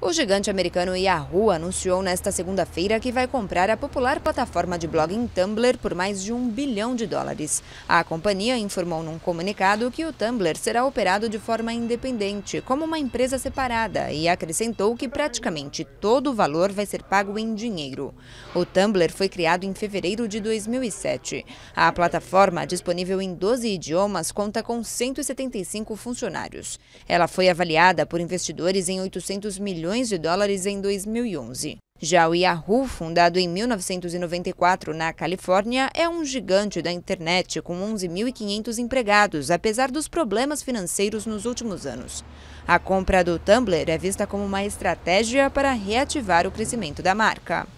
O gigante americano Yahoo anunciou nesta segunda-feira que vai comprar a popular plataforma de blogging Tumblr por mais de um bilhão de dólares. A companhia informou num comunicado que o Tumblr será operado de forma independente, como uma empresa separada, e acrescentou que praticamente todo o valor vai ser pago em dinheiro. O Tumblr foi criado em fevereiro de 2007. A plataforma, disponível em 12 idiomas, conta com 175 funcionários. Ela foi avaliada por investidores em 800 milhões bilhões de dólares em 2011. Já o Yahoo, fundado em 1994 na Califórnia, é um gigante da internet com 11.500 empregados, apesar dos problemas financeiros nos últimos anos. A compra do Tumblr é vista como uma estratégia para reativar o crescimento da marca.